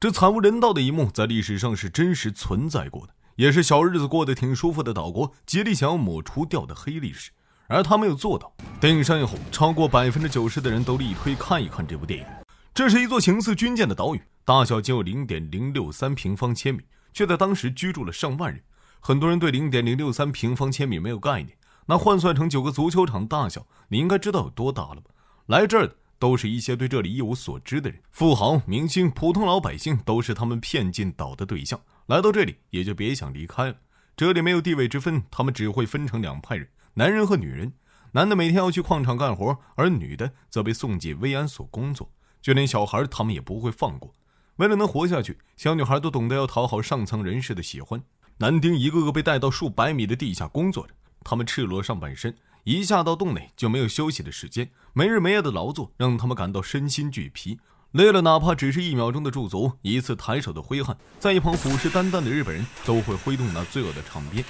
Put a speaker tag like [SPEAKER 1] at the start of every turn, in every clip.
[SPEAKER 1] 这惨无人道的一幕在历史上是真实存在过的，也是小日子过得挺舒服的岛国极力想要抹除掉的黑历史，而他没有做到。电影上映后，超过百分之九十的人都力推看一看这部电影。这是一座形似军舰的岛屿，大小仅有零点零六三平方千米，却在当时居住了上万人。很多人对零点零六三平方千米没有概念，那换算成九个足球场大小，你应该知道有多大了吧？来这儿的。都是一些对这里一无所知的人，富豪、明星、普通老百姓，都是他们骗进岛的对象。来到这里，也就别想离开了。这里没有地位之分，他们只会分成两派人：男人和女人。男的每天要去矿场干活，而女的则被送进慰安所工作。就连小孩，他们也不会放过。为了能活下去，小女孩都懂得要讨好上层人士的喜欢。男丁一个个被带到数百米的地下工作着，他们赤裸上半身。一下到洞内就没有休息的时间，没日没夜的劳作让他们感到身心俱疲。累了，哪怕只是一秒钟的驻足，一次抬手的挥汗，在一旁虎视眈眈的日本人，都会挥动那罪恶的长鞭，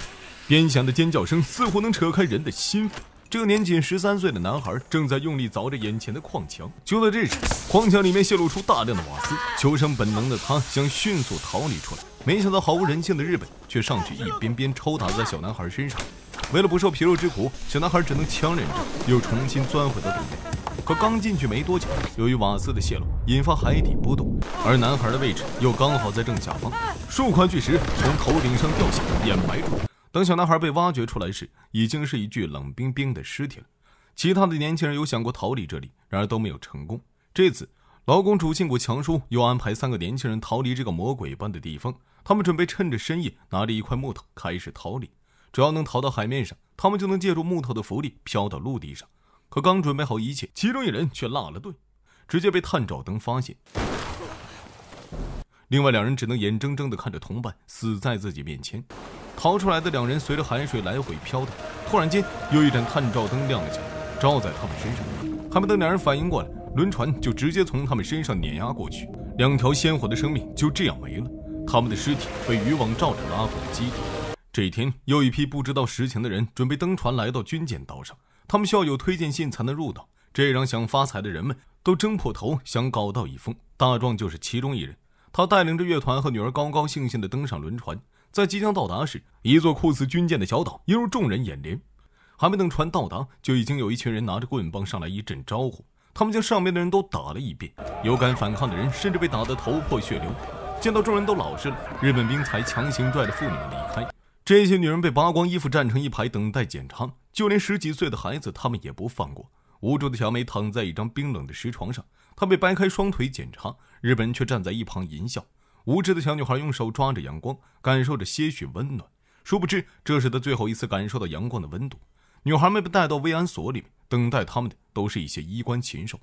[SPEAKER 1] 鞭响的尖叫声似乎能扯开人的心肺。这年仅十三岁的男孩正在用力凿着眼前的矿墙，就在这时，矿墙里面泄露出大量的瓦斯，求生本能的他想迅速逃离出来，没想到毫无人性的日本却上去一鞭鞭抽打在小男孩身上。为了不受皮肉之苦，小男孩只能强忍着，又重新钻回到洞内。可刚进去没多久，由于瓦斯的泄漏引发海底波动，而男孩的位置又刚好在正下方，数块巨石从头顶上掉下，掩埋住。等小男孩被挖掘出来时，已经是一具冷冰冰的尸体了。其他的年轻人有想过逃离这里，然而都没有成功。这次，劳工主心骨强叔又安排三个年轻人逃离这个魔鬼般的地方。他们准备趁着深夜，拿着一块木头开始逃离。只要能逃到海面上，他们就能借助木头的浮力飘到陆地上。可刚准备好一切，其中一人却落了队，直接被探照灯发现。另外两人只能眼睁睁地看着同伴死在自己面前。逃出来的两人随着海水来回飘荡，突然间又一盏探照灯亮了起来，照在他们身上。还没等两人反应过来，轮船就直接从他们身上碾压过去，两条鲜活的生命就这样没了。他们的尸体被渔网罩着拉回了基地。这一天，又一批不知道实情的人准备登船来到军舰岛上。他们需要有推荐信才能入岛，这让想发财的人们都争破头想搞到一封。大壮就是其中一人，他带领着乐团和女儿高高兴兴地登上轮船。在即将到达时，一座酷似军舰的小岛映入众人眼帘。还没等船到达，就已经有一群人拿着棍棒上来一阵招呼，他们将上面的人都打了一遍，有敢反抗的人甚至被打得头破血流。见到众人都老实了，日本兵才强行拽着妇女们离开。这些女人被扒光衣服站成一排等待检查，就连十几岁的孩子他们也不放过。无助的小美躺在一张冰冷的石床上，她被掰开双腿检查，日本人却站在一旁淫笑。无知的小女孩用手抓着阳光，感受着些许温暖，殊不知这是她最后一次感受到阳光的温度。女孩们被带到慰安所里面，等待他们的都是一些衣冠禽兽。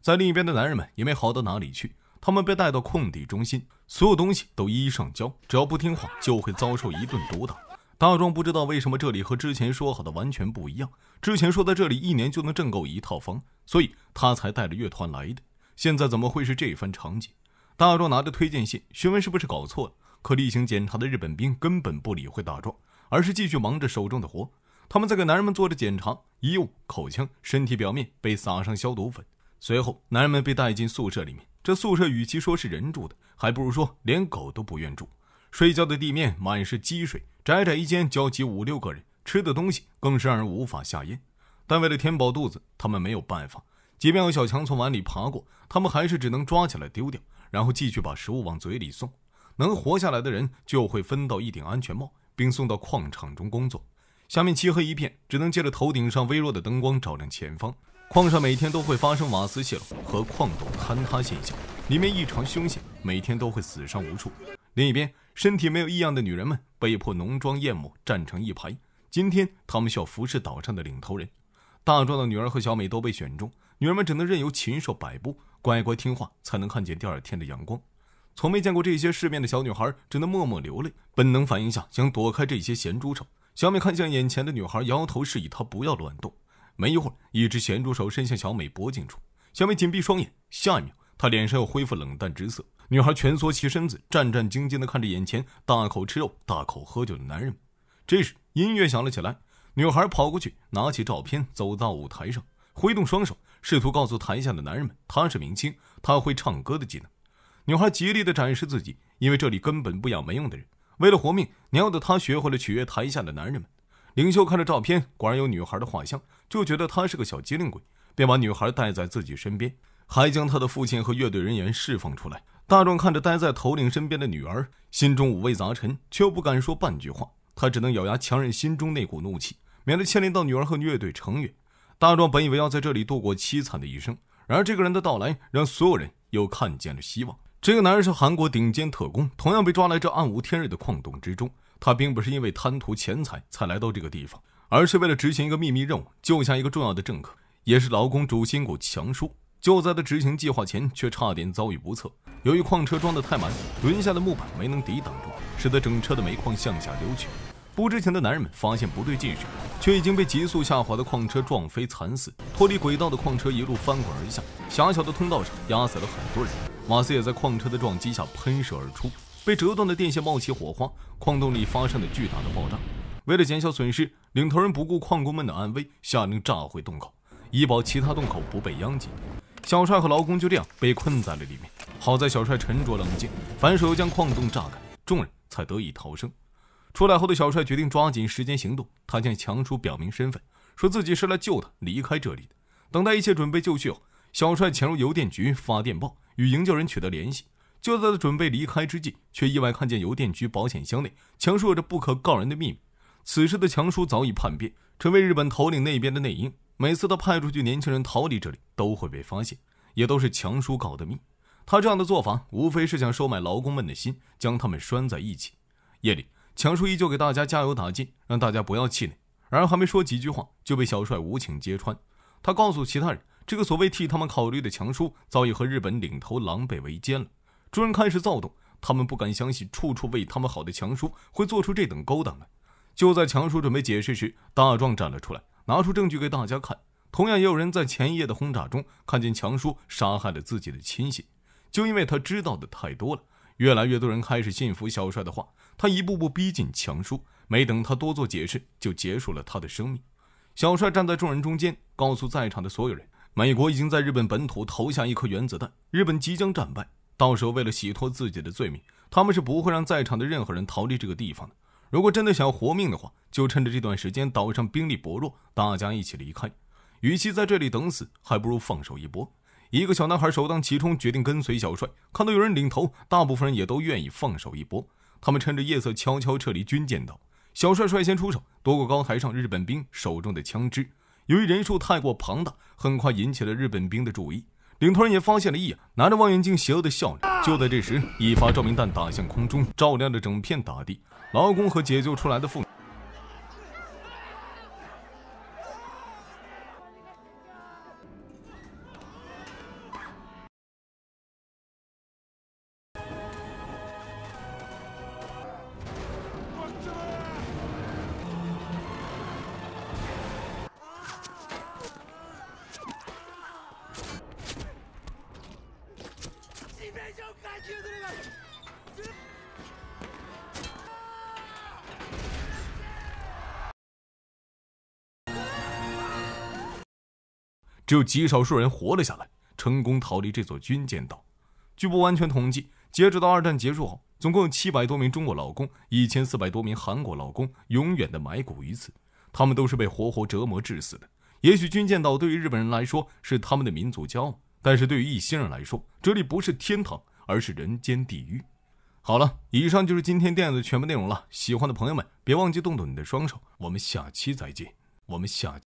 [SPEAKER 1] 在另一边的男人们也没好到哪里去，他们被带到空地中心，所有东西都一一上交，只要不听话就会遭受一顿毒打。大壮不知道为什么这里和之前说好的完全不一样。之前说在这里一年就能挣够一套房，所以他才带着乐团来的。现在怎么会是这番场景？大壮拿着推荐信询问是不是搞错了，可例行检查的日本兵根本不理会大壮，而是继续忙着手中的活。他们在给男人们做着检查，衣物、口腔、身体表面被撒上消毒粉。随后，男人们被带进宿舍里面。这宿舍与其说是人住的，还不如说连狗都不愿住。睡觉的地面满是积水，窄窄一间，焦急五六个人，吃的东西更是让人无法下咽。但为了填饱肚子，他们没有办法。即便有小强从碗里爬过，他们还是只能抓起来丢掉，然后继续把食物往嘴里送。能活下来的人就会分到一顶安全帽，并送到矿场中工作。下面漆黑一片，只能借着头顶上微弱的灯光照亮前方。矿上每天都会发生瓦斯泄漏和矿洞坍塌现象，里面异常凶险，每天都会死伤无数。另一边。身体没有异样的女人们被迫浓妆艳抹站成一排。今天他们需要服侍岛上的领头人。大壮的女儿和小美都被选中，女人们只能任由禽兽摆布，乖乖听话才能看见第二天的阳光。从没见过这些世面的小女孩只能默默流泪，本能反应下想躲开这些咸猪手。小美看向眼前的女孩，摇摇头示意她不要乱动。没一会儿，一只咸猪手伸向小美脖颈处，小美紧闭双眼。下一秒，她脸上又恢复冷淡之色。女孩蜷缩起身子，战战兢兢地看着眼前大口吃肉、大口喝酒的男人。这时音乐响了起来，女孩跑过去拿起照片，走到舞台上，挥动双手，试图告诉台下的男人们，她是明星，她会唱歌的技能。女孩极力地展示自己，因为这里根本不养没用的人。为了活命，年幼的她学会了取悦台下的男人们。领袖看着照片，果然有女孩的画像，就觉得她是个小机灵鬼，便把女孩带在自己身边，还将她的父亲和乐队人员释放出来。大壮看着待在头领身边的女儿，心中五味杂陈，却又不敢说半句话。他只能咬牙强忍心中那股怒气，免得牵连到女儿和虐队成员。大壮本以为要在这里度过凄惨的一生，然而这个人的到来让所有人又看见了希望。这个男人是韩国顶尖特工，同样被抓来这暗无天日的矿洞之中。他并不是因为贪图钱财才来到这个地方，而是为了执行一个秘密任务，救下一个重要的政客，也是劳工主心骨强叔。就在他执行计划前，却差点遭遇不测。由于矿车装得太满，轮下的木板没能抵挡住，使得整车的煤矿向下流去。不知情的男人们发现不对劲时，却已经被急速下滑的矿车撞飞，惨死。脱离轨道的矿车一路翻滚而下，狭小的通道上压死了很多人。马斯也在矿车的撞击下喷射而出，被折断的电线冒起火花，矿洞里发生了巨大的爆炸。为了减小损失，领头人不顾矿工们的安危，下令炸毁洞口，以保其他洞口不被殃及。小帅和劳工就这样被困在了里面。好在小帅沉着冷静，反手又将矿洞炸开，众人才得以逃生。出来后的小帅决定抓紧时间行动。他向强叔表明身份，说自己是来救他离开这里的。等待一切准备就绪后，小帅潜入邮电局发电报，与营救人取得联系。就在他准备离开之际，却意外看见邮电局保险箱内，强叔有着不可告人的秘密。此时的强叔早已叛变，成为日本头领那边的内应。每次他派出去年轻人逃离这里，都会被发现，也都是强叔搞的密。他这样的做法，无非是想收买劳工们的心，将他们拴在一起。夜里，强叔依旧给大家加油打劲，让大家不要气馁。然而，还没说几句话，就被小帅无情揭穿。他告诉其他人，这个所谓替他们考虑的强叔，早已和日本领头狼狈为奸了。众人开始躁动，他们不敢相信，处处为他们好的强叔会做出这等勾当来。就在强叔准备解释时，大壮站了出来。拿出证据给大家看，同样也有人在前一夜的轰炸中看见强叔杀害了自己的亲信，就因为他知道的太多了。越来越多人开始信服小帅的话，他一步步逼近强叔，没等他多做解释，就结束了他的生命。小帅站在众人中间，告诉在场的所有人：美国已经在日本本土投下一颗原子弹，日本即将战败，到时候为了洗脱自己的罪名，他们是不会让在场的任何人逃离这个地方的。如果真的想要活命的话，就趁着这段时间岛上兵力薄弱，大家一起离开。与其在这里等死，还不如放手一搏。一个小男孩首当其冲，决定跟随小帅。看到有人领头，大部分人也都愿意放手一搏。他们趁着夜色悄悄撤离军舰岛。小帅率先出手，夺过高台上日本兵手中的枪支。由于人数太过庞大，很快引起了日本兵的注意。领头人也发现了异样，拿着望远镜，邪恶的笑着。就在这时，一发照明弹打向空中，照亮了整片大地，劳工和解救出来的妇女。只有极少数人活了下来，成功逃离这座军舰岛。据不完全统计，截止到二战结束后，总共有七百多名中国劳工，一千四百多名韩国劳工永远的埋骨于此。他们都是被活活折磨致死的。也许军舰岛对于日本人来说是他们的民族骄傲，但是对于一些人来说，这里不是天堂，而是人间地狱。好了，以上就是今天电影的全部内容了。喜欢的朋友们，别忘记动动你的双手。我们下期再见。我们下。